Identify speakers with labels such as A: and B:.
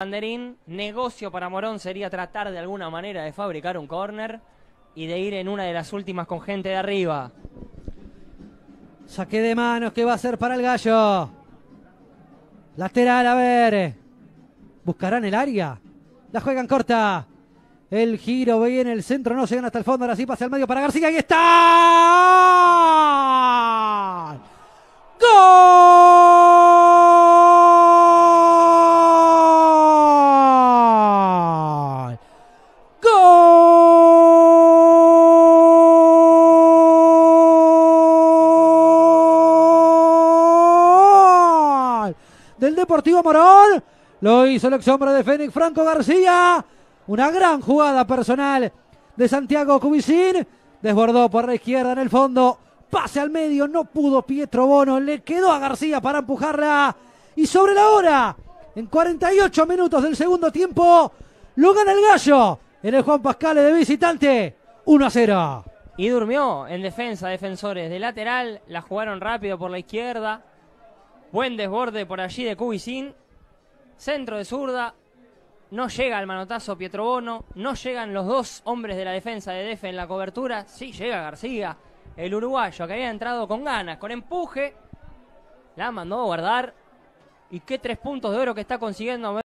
A: Banderín, negocio para Morón sería tratar de alguna manera de fabricar un corner y de ir en una de las últimas con gente de arriba.
B: Saqué de manos ¿qué va a hacer para el gallo. Lateral, a ver. Buscarán el área. La juegan corta. El giro en el centro, no se llegan hasta el fondo. Ahora sí pasa al medio para García. ¡Ahí está! ¡Gol! del Deportivo Morón. Lo hizo el ex hombre de Fénix, Franco García. Una gran jugada personal de Santiago Cubicín. Desbordó por la izquierda en el fondo. Pase al medio, no pudo Pietro Bono. Le quedó a García para empujarla. Y sobre la hora, en 48 minutos del segundo tiempo, lo gana el gallo en el Juan Pascale de visitante. 1 a 0.
A: Y durmió en defensa, defensores. De lateral la jugaron rápido por la izquierda. Buen desborde por allí de Cubicín. Centro de zurda. No llega el manotazo Pietrobono. No llegan los dos hombres de la defensa de DF en la cobertura. Sí llega García, el uruguayo, que había entrado con ganas, con empuje. La mandó a guardar. Y qué tres puntos de oro que está consiguiendo.